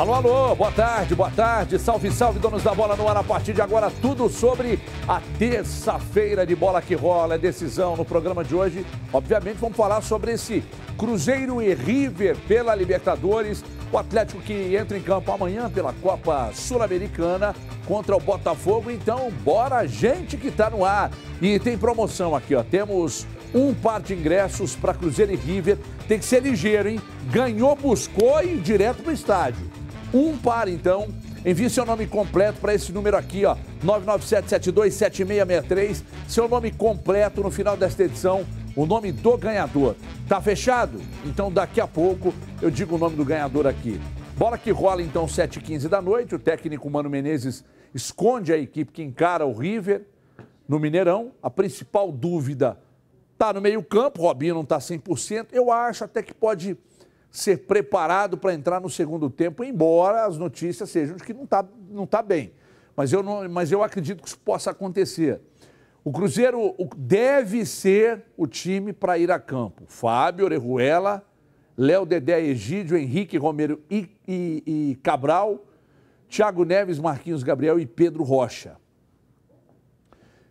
Alô, alô, boa tarde, boa tarde. Salve, salve, donos da bola no ar. A partir de agora, tudo sobre a terça-feira de bola que rola. É decisão no programa de hoje. Obviamente, vamos falar sobre esse Cruzeiro e River pela Libertadores. O Atlético que entra em campo amanhã pela Copa Sul-Americana contra o Botafogo. Então, bora, gente que tá no ar. E tem promoção aqui, ó. Temos um par de ingressos para Cruzeiro e River. Tem que ser ligeiro, hein? Ganhou, buscou e direto no estádio um par então. Envie seu nome completo para esse número aqui, ó, 997727663. Seu nome completo no final desta edição, o nome do ganhador. Tá fechado? Então daqui a pouco eu digo o nome do ganhador aqui. Bola que rola então 7h15 da noite. O técnico Mano Menezes esconde a equipe que encara o River no Mineirão. A principal dúvida tá no meio-campo. Robinho não tá 100%. Eu acho até que pode ser preparado para entrar no segundo tempo, embora as notícias sejam de que não está não tá bem. Mas eu, não, mas eu acredito que isso possa acontecer. O Cruzeiro deve ser o time para ir a campo. Fábio, Orejuela, Léo Dedé, Egídio, Henrique, Romero e, e, e Cabral, Thiago Neves, Marquinhos Gabriel e Pedro Rocha.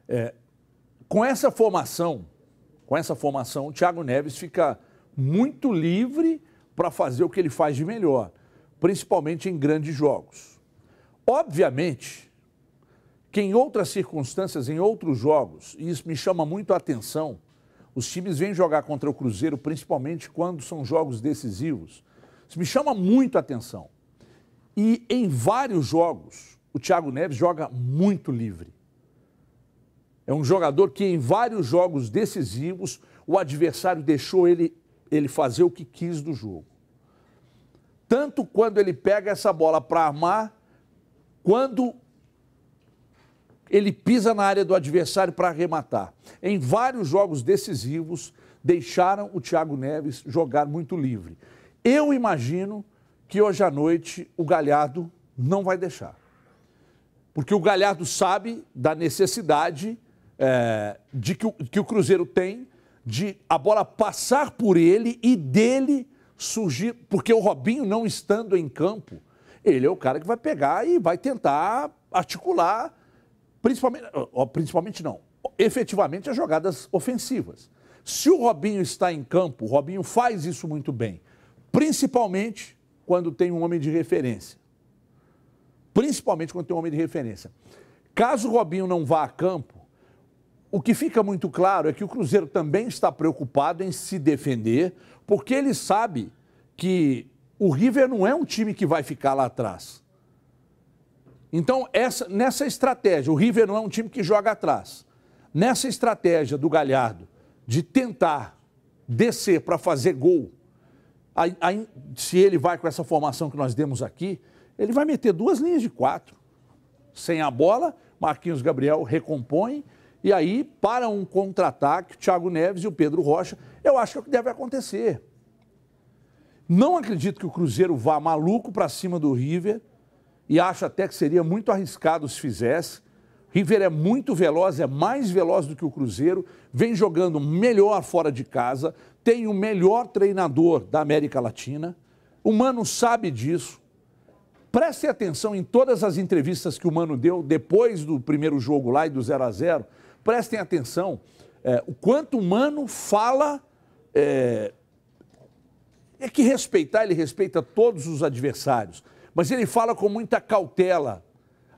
É, com essa formação, com essa formação, o Thiago Neves fica muito livre para fazer o que ele faz de melhor, principalmente em grandes jogos. Obviamente que em outras circunstâncias, em outros jogos, e isso me chama muito a atenção, os times vêm jogar contra o Cruzeiro, principalmente quando são jogos decisivos. Isso me chama muito a atenção. E em vários jogos, o Thiago Neves joga muito livre. É um jogador que em vários jogos decisivos, o adversário deixou ele, ele fazer o que quis do jogo tanto quando ele pega essa bola para armar, quando ele pisa na área do adversário para arrematar. Em vários jogos decisivos, deixaram o Thiago Neves jogar muito livre. Eu imagino que hoje à noite o Galhardo não vai deixar. Porque o Galhardo sabe da necessidade é, de que o, que o Cruzeiro tem de a bola passar por ele e dele surgir, porque o Robinho não estando em campo, ele é o cara que vai pegar e vai tentar articular, principalmente, principalmente não, efetivamente as jogadas ofensivas. Se o Robinho está em campo, o Robinho faz isso muito bem, principalmente quando tem um homem de referência. Principalmente quando tem um homem de referência. Caso o Robinho não vá a campo, o que fica muito claro é que o Cruzeiro também está preocupado em se defender, porque ele sabe que o River não é um time que vai ficar lá atrás. Então, essa, nessa estratégia, o River não é um time que joga atrás. Nessa estratégia do Galhardo de tentar descer para fazer gol, aí, aí, se ele vai com essa formação que nós demos aqui, ele vai meter duas linhas de quatro. Sem a bola, Marquinhos Gabriel recompõe e aí, para um contra-ataque, Thiago Neves e o Pedro Rocha, eu acho que é o que deve acontecer. Não acredito que o Cruzeiro vá maluco para cima do River e acho até que seria muito arriscado se fizesse. River é muito veloz, é mais veloz do que o Cruzeiro, vem jogando melhor fora de casa, tem o melhor treinador da América Latina. O Mano sabe disso. Preste atenção em todas as entrevistas que o Mano deu depois do primeiro jogo lá e do 0 a 0 prestem atenção é, o quanto humano fala. É, é que respeitar, ele respeita todos os adversários, mas ele fala com muita cautela.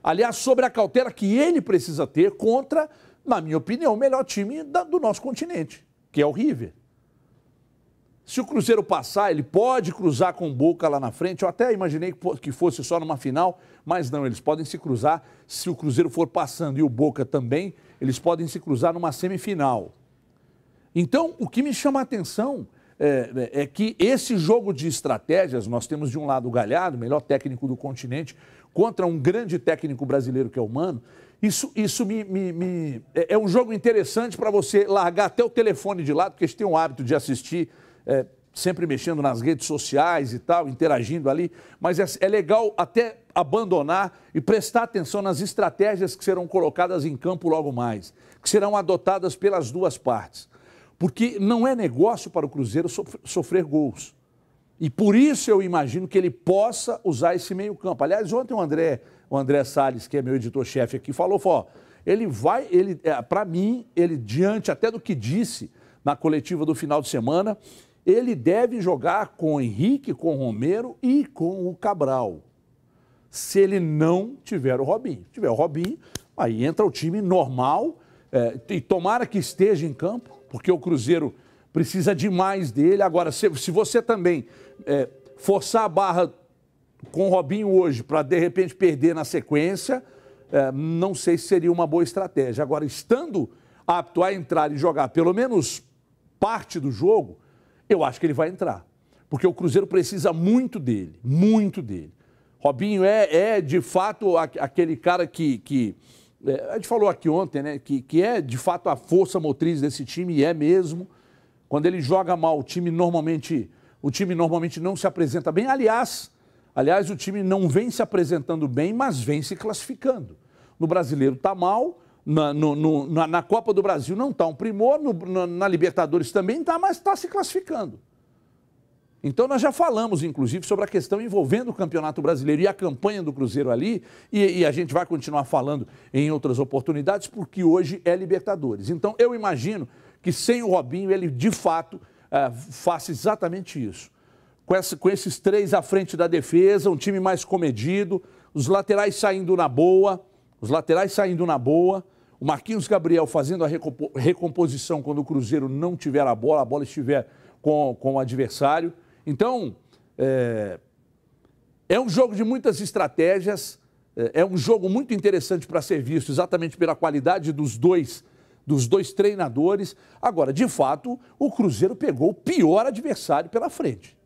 Aliás, sobre a cautela que ele precisa ter contra, na minha opinião, o melhor time do nosso continente, que é o River. Se o Cruzeiro passar, ele pode cruzar com o Boca lá na frente. Eu até imaginei que fosse só numa final, mas não, eles podem se cruzar se o Cruzeiro for passando e o Boca também eles podem se cruzar numa semifinal. Então, o que me chama a atenção é, é, é, que esse jogo de estratégias, nós temos de um lado o Galhardo, melhor técnico do continente, contra um grande técnico brasileiro que é o Mano, isso, isso me, me, me é, é um jogo interessante para você largar até o telefone de lado, porque a gente tem o hábito de assistir é, sempre mexendo nas redes sociais e tal, interagindo ali, mas é, é, legal até abandonar e prestar atenção nas estratégias que serão colocadas em campo logo mais, que serão adotadas pelas duas partes. Porque não é negócio para o Cruzeiro sofrer, gols. E por isso eu imagino que ele possa usar esse meio-campo. Aliás, ontem o André, o André Salles, que é meu editor-chefe aqui, falou: ó, ele vai, ele, é, para mim, ele diante até do que disse na coletiva do final de semana, ele deve jogar com o Henrique, com o Romero e com o Cabral. Se ele não tiver o Robinho. Se tiver o Robinho, aí entra o time normal é, e tomara que esteja em campo, porque o Cruzeiro precisa demais dele. Agora, se, se você também é, forçar a barra com o Robinho hoje para de repente perder na sequência, é, não sei se seria uma boa estratégia. Agora, estando apto a entrar e jogar pelo menos parte do jogo, eu acho que ele vai entrar. Porque o Cruzeiro precisa muito dele, muito dele. Robinho é, é de fato, aquele cara que. que é, a gente falou aqui ontem, né? Que, que é de fato a força motriz desse time, e é mesmo. Quando ele joga mal, o time normalmente, o time normalmente não se apresenta bem. Aliás, aliás, o time não vem se apresentando bem, mas vem se classificando. No brasileiro está mal, na, no, no, na, na, Copa do Brasil não está um primor, no, na, na, Libertadores também está, mas está se classificando. Então nós já falamos, inclusive, sobre a questão envolvendo o Campeonato Brasileiro e a campanha do Cruzeiro ali, e, e a gente vai continuar falando em outras oportunidades, porque hoje é Libertadores. Então eu imagino que sem o Robinho ele de fato é, faça exatamente isso. Com, essa, com esses três à frente da defesa, um time mais comedido, os laterais saindo na boa, os laterais saindo na boa, o Marquinhos Gabriel fazendo a recomposição quando o Cruzeiro não tiver a bola, a bola estiver com, com o adversário. Então, é, é um jogo de muitas estratégias, é, é um jogo muito interessante para ser visto, exatamente pela qualidade dos dois, dos dois treinadores. Agora, de fato, o Cruzeiro pegou o pior adversário pela frente.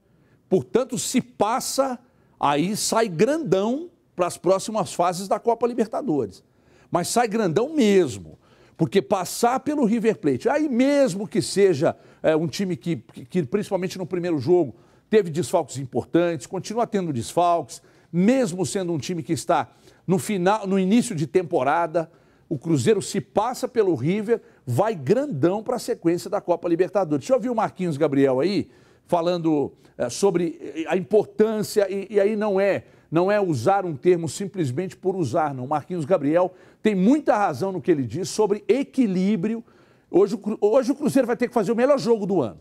Portanto, se passa, aí sai grandão para as próximas fases da Copa Libertadores mas sai grandão mesmo. Porque passar pelo River Plate, aí mesmo que seja é, um time que, que, que, principalmente no primeiro jogo, teve desfalques importantes, continua tendo desfalques, mesmo sendo um time que está no final, no início de temporada, o Cruzeiro se passa pelo River, vai grandão para a sequência da Copa Libertadores. Deixa eu ouvir o Marquinhos Gabriel aí, falando é, sobre é, a importância, e, e aí não é não é usar um termo simplesmente por usar, não. Marquinhos Gabriel tem muita razão no que ele diz sobre equilíbrio. Hoje, hoje o Cruzeiro vai ter que fazer o melhor jogo do ano.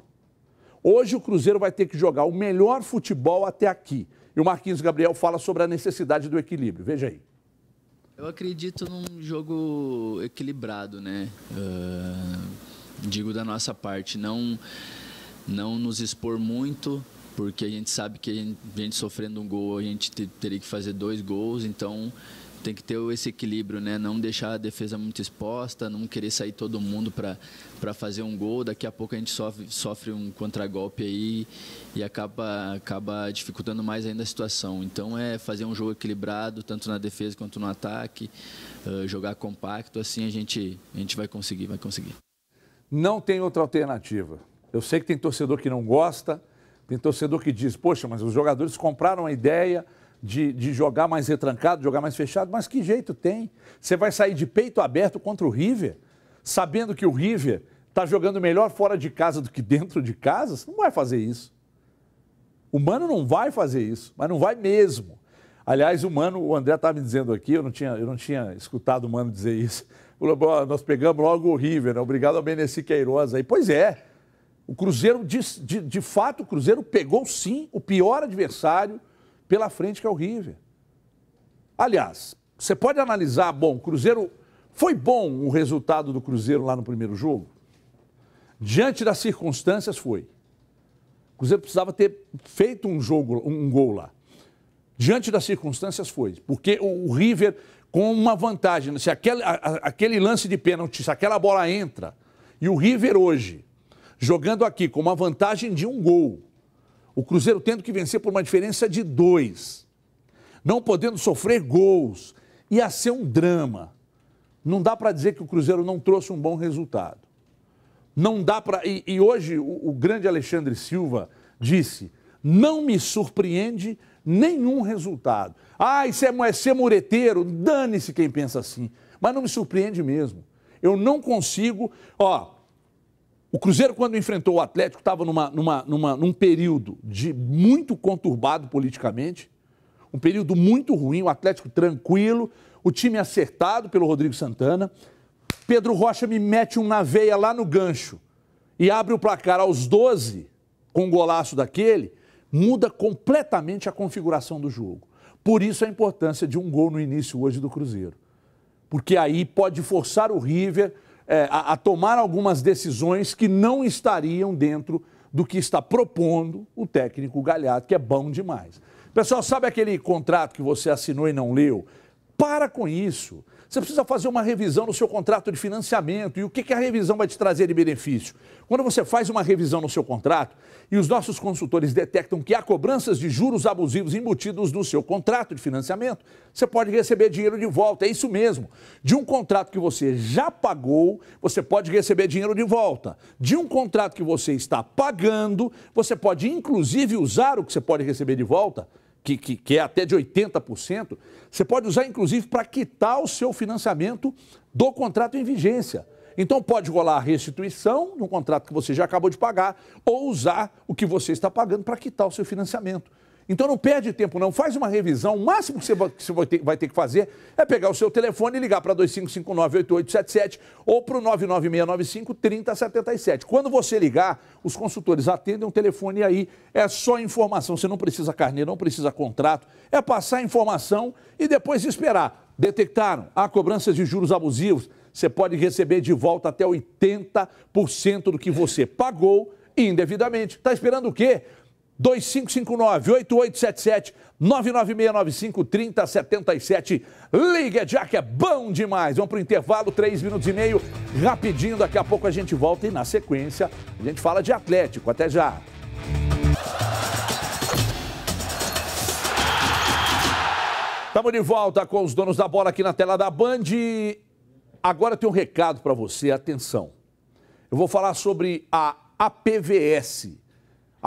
Hoje o Cruzeiro vai ter que jogar o melhor futebol até aqui. E o Marquinhos Gabriel fala sobre a necessidade do equilíbrio. Veja aí. Eu acredito num jogo equilibrado, né? Uh, digo da nossa parte, não, não nos expor muito, porque a gente sabe que a gente, a gente sofrendo um gol, a gente te, teria que fazer dois gols, então tem que ter esse equilíbrio, né? Não deixar a defesa muito exposta, não querer sair todo mundo para fazer um gol. Daqui a pouco a gente sofre, sofre um contragolpe aí e acaba, acaba dificultando mais ainda a situação. Então é fazer um jogo equilibrado, tanto na defesa quanto no ataque, uh, jogar compacto, assim a gente, a gente vai conseguir, vai conseguir. Não tem outra alternativa. Eu sei que tem torcedor que não gosta, tem torcedor que diz, poxa, mas os jogadores compraram a ideia de, de jogar mais retrancado, jogar mais fechado, mas que jeito tem? Você vai sair de peito aberto contra o River, sabendo que o River está jogando melhor fora de casa do que dentro de casa? Você não vai fazer isso. O Mano não vai fazer isso, mas não vai mesmo. Aliás, o Mano, o André estava me dizendo aqui, eu não tinha, eu não tinha escutado o Mano dizer isso. Falou, nós pegamos logo o River, né? obrigado ao Beneci Queiroz aí. Pois é, o Cruzeiro, de, de, de, fato, o Cruzeiro pegou sim o pior adversário pela frente, que é o River. Aliás, você pode analisar, bom, Cruzeiro. Foi bom o resultado do Cruzeiro lá no primeiro jogo? Diante das circunstâncias, foi. O Cruzeiro precisava ter feito um jogo, um gol lá. Diante das circunstâncias, foi. Porque o, o River, com uma vantagem, se aquele, a, aquele lance de pênalti, se aquela bola entra, e o River hoje jogando aqui com uma vantagem de um gol, o Cruzeiro tendo que vencer por uma diferença de dois, não podendo sofrer gols, ia ser um drama. Não dá para dizer que o Cruzeiro não trouxe um bom resultado. Não dá para. E, e, hoje o, o grande Alexandre Silva disse: não me surpreende nenhum resultado. Ah, isso é, é ser mureteiro, dane-se quem pensa assim. Mas não me surpreende mesmo. Eu não consigo. Ó, o Cruzeiro, quando enfrentou o Atlético, estava numa, numa, numa, num período de muito conturbado politicamente, um período muito ruim, o Atlético tranquilo, o time acertado pelo Rodrigo Santana. Pedro Rocha me mete um na veia lá no gancho e abre o placar aos 12, com um golaço daquele, muda completamente a configuração do jogo. Por isso a importância de um gol no início hoje do Cruzeiro. Porque aí pode forçar o River é, a, a tomar algumas decisões que não estariam dentro do que está propondo o técnico Galhardo, que é bom demais. Pessoal, sabe aquele contrato que você assinou e não leu? Para com isso. Você precisa fazer uma revisão no seu contrato de financiamento. E o que, que a revisão vai te trazer de benefício? Quando você faz uma revisão no seu contrato e os nossos consultores detectam que há cobranças de juros abusivos embutidos no seu contrato de financiamento, você pode receber dinheiro de volta. É isso mesmo. De um contrato que você já pagou, você pode receber dinheiro de volta. De um contrato que você está pagando, você pode inclusive usar o que você pode receber de volta que, que, que é até de 80%, você pode usar inclusive para quitar o seu financiamento do contrato em vigência. Então pode rolar a restituição no contrato que você já acabou de pagar ou usar o que você está pagando para quitar o seu financiamento. Então não perde tempo, não. Faz uma revisão. O máximo que você vai ter que fazer é pegar o seu telefone e ligar para 2559-8877 ou para o 99695-3077. Quando você ligar, os consultores atendem o telefone aí. É só informação. Você não precisa carnê, não precisa contrato. É passar a informação e depois esperar. Detectaram. Há cobranças de juros abusivos. Você pode receber de volta até 80% do que você pagou indevidamente. Está esperando o quê? 2559-8877-99695-3077. Liga Jack, é bom demais. Vamos para o intervalo, 3 minutos e meio, rapidinho. Daqui a pouco a gente volta e, na sequência, a gente fala de Atlético. Até já. Estamos de volta com os donos da bola aqui na tela da Band. Agora tem um recado para você, atenção. Eu vou falar sobre a APVS,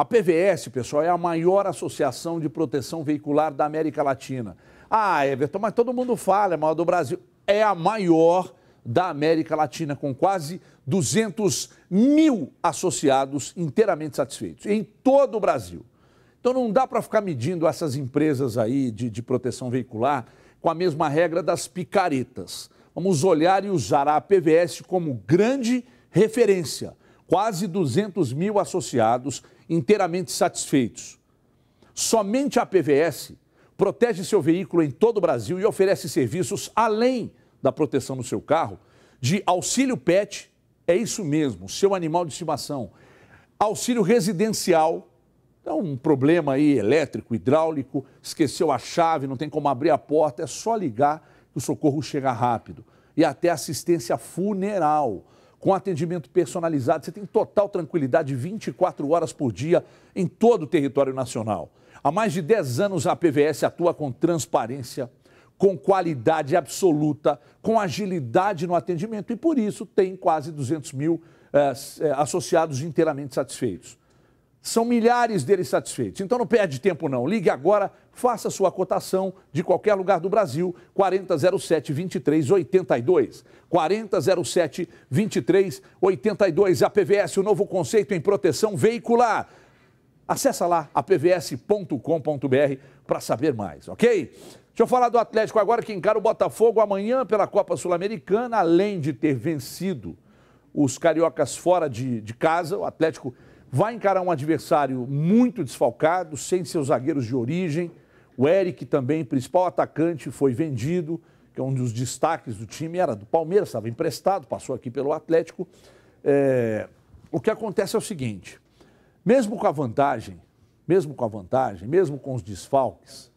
a PVS, pessoal, é a maior associação de proteção veicular da América Latina. Ah, Everton, mas todo mundo fala, é a maior do Brasil. É a maior da América Latina, com quase 200 mil associados inteiramente satisfeitos, em todo o Brasil. Então não dá para ficar medindo essas empresas aí de, de proteção veicular com a mesma regra das picaretas. Vamos olhar e usar a PVS como grande referência quase 200 mil associados inteiramente satisfeitos. Somente a PVS protege seu veículo em todo o Brasil e oferece serviços além da proteção no seu carro, de auxílio pet, é isso mesmo, seu animal de estimação, auxílio residencial, então um problema aí elétrico, hidráulico, esqueceu a chave, não tem como abrir a porta, é só ligar que o socorro chega rápido. E até assistência funeral com atendimento personalizado. Você tem total tranquilidade 24 horas por dia em todo o território nacional. Há mais de 10 anos a PVS atua com transparência, com qualidade absoluta, com agilidade no atendimento e por isso tem quase 200 mil eh, eh, associados inteiramente satisfeitos. São milhares deles satisfeitos. Então não perde tempo não. Ligue agora, faça sua cotação de qualquer lugar do Brasil, 4007 2382. 4007 2382. A PVS, o novo conceito em proteção veicular. Acesse lá apvs.com.br para saber mais, ok? Deixa eu falar do Atlético agora que encara o Botafogo amanhã pela Copa Sul-Americana, além de ter vencido os cariocas fora de, de casa, o Atlético Vai encarar um adversário muito desfalcado, sem seus zagueiros de origem. O Eric também, principal atacante, foi vendido, que é um dos destaques do time, era do Palmeiras, estava emprestado, passou aqui pelo Atlético. É... O que acontece é o seguinte: mesmo com a vantagem, mesmo com a vantagem, mesmo com os desfalques,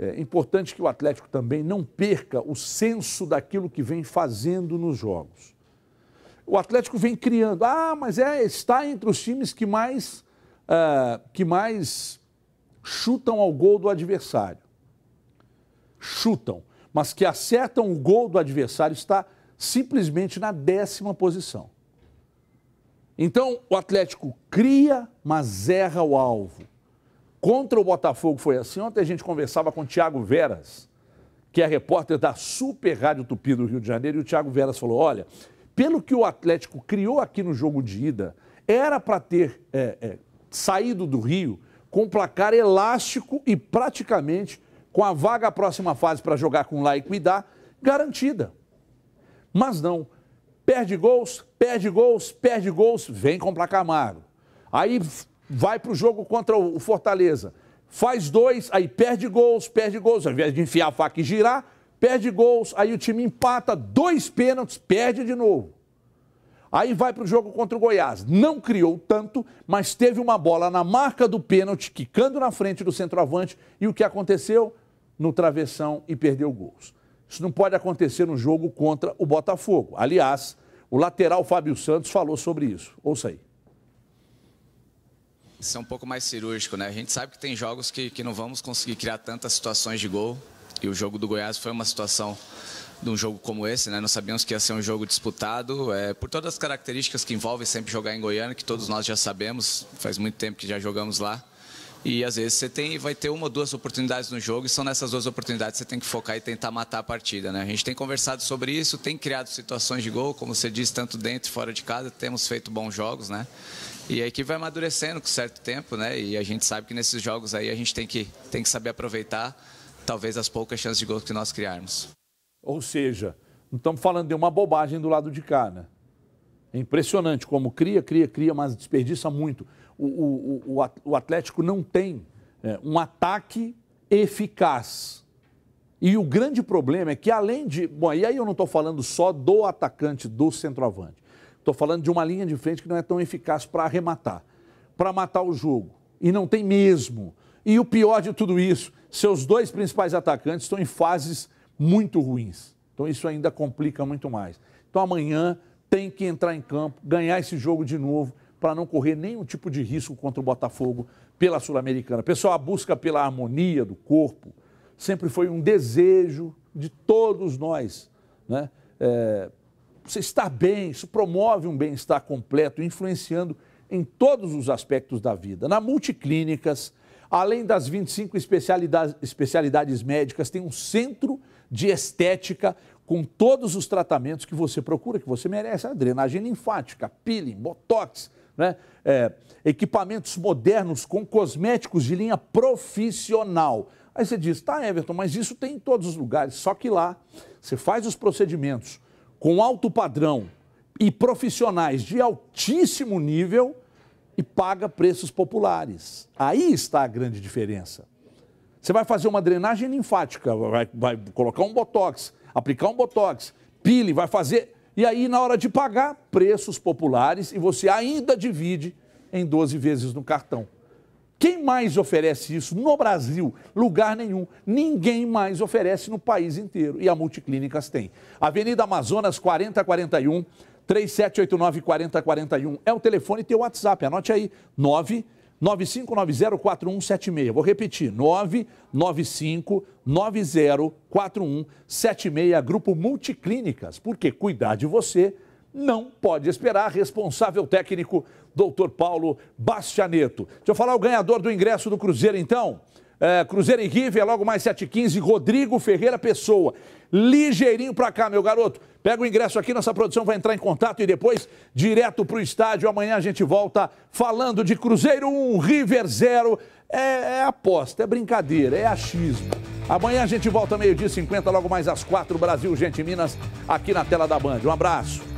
é importante que o Atlético também não perca o senso daquilo que vem fazendo nos jogos o Atlético vem criando. Ah, mas é, está entre os times que mais, uh, que mais chutam ao gol do adversário. Chutam, mas que acertam o gol do adversário está simplesmente na décima posição. Então, o Atlético cria, mas erra o alvo. Contra o Botafogo foi assim. Ontem a gente conversava com o Thiago Veras, que é repórter da Super Rádio Tupi do Rio de Janeiro, e o Thiago Veras falou: olha, pelo que o Atlético criou aqui no jogo de ida, era para ter é, é, saído do Rio com placar elástico e praticamente com a vaga à próxima fase para jogar com lá e cuidar garantida. Mas não. Perde gols, perde gols, perde gols, vem com placar magro. Aí vai para o jogo contra o Fortaleza. Faz dois, aí perde gols, perde gols. Ao invés de enfiar a faca e girar, perde gols, aí o time empata, dois pênaltis, perde de novo. Aí vai para o jogo contra o Goiás. Não criou tanto, mas teve uma bola na marca do pênalti, quicando na frente do centroavante. E o que aconteceu? No travessão e perdeu gols. Isso não pode acontecer no jogo contra o Botafogo. Aliás, o lateral Fábio Santos falou sobre isso. Ouça aí. Isso é um pouco mais cirúrgico, né? A gente sabe que tem jogos que, que não vamos conseguir criar tantas situações de gol. E o jogo do Goiás foi uma situação de um jogo como esse, né? Não sabíamos que ia ser um jogo disputado, é, por todas as características que envolve sempre jogar em Goiânia, que todos nós já sabemos, faz muito tempo que já jogamos lá. E às vezes você tem, vai ter uma ou duas oportunidades no jogo, e são nessas duas oportunidades que você tem que focar e tentar matar a partida. Né? A gente tem conversado sobre isso, tem criado situações de gol, como você diz, tanto dentro e fora de casa, temos feito bons jogos, né? E a equipe vai amadurecendo com certo tempo, né? E a gente sabe que nesses jogos aí a gente tem que, tem que saber aproveitar talvez as poucas chances de gol que nós criarmos. Ou seja, não estamos falando de uma bobagem do lado de cá, né? É impressionante como cria, cria, cria, mas desperdiça muito. O, o, o, o Atlético não tem é, um ataque eficaz. E o grande problema é que, além de. Bom, e aí eu não estou falando só do atacante, do centroavante. Estou falando de uma linha de frente que não é tão eficaz para arrematar, para matar o jogo. E não tem mesmo. E o pior de tudo isso, seus dois principais atacantes estão em fases muito ruins. Então isso ainda complica muito mais. Então amanhã tem que entrar em campo, ganhar esse jogo de novo, para não correr nenhum tipo de risco contra o Botafogo pela Sul-Americana. Pessoal, a busca pela harmonia do corpo sempre foi um desejo de todos nós. Né? É, você estar bem, isso promove um bem-estar completo, influenciando em todos os aspectos da vida. Na Multiclínicas, Além das 25 especialidades, especialidades médicas, tem um centro de estética com todos os tratamentos que você procura, que você merece: a drenagem linfática, peeling, botox, né? É, equipamentos modernos com cosméticos de linha profissional. Aí você diz, tá, Everton, mas isso tem em todos os lugares. Só que lá você faz os procedimentos com alto padrão e profissionais de altíssimo nível e paga preços populares. Aí está a grande diferença. Você vai fazer uma drenagem linfática, vai, vai colocar um botox, aplicar um botox, pile, vai fazer. E aí, na hora de pagar, preços populares e você ainda divide em 12 vezes no cartão. Quem mais oferece isso no Brasil? Lugar nenhum. Ninguém mais oferece no país inteiro. E a Multiclínicas tem. Avenida Amazonas 4041, 3789 4041 é o telefone e o WhatsApp. Anote aí, 9 95904176. Vou repetir, 995904176, Grupo Multiclínicas, porque cuidar de você não pode esperar. Responsável técnico, Dr. Paulo Bastianeto. Deixa eu falar o ganhador do ingresso do Cruzeiro, então. É, Cruzeiro e River, logo mais 7h15. Rodrigo Ferreira Pessoa. Ligeirinho pra cá, meu garoto. Pega o ingresso aqui, nossa produção vai entrar em contato e depois direto pro estádio. Amanhã a gente volta falando de Cruzeiro 1, River 0. É, é aposta, é brincadeira, é achismo. Amanhã a gente volta meio-dia 50, logo mais às 4, Brasil, gente, Minas, aqui na tela da Band. Um abraço.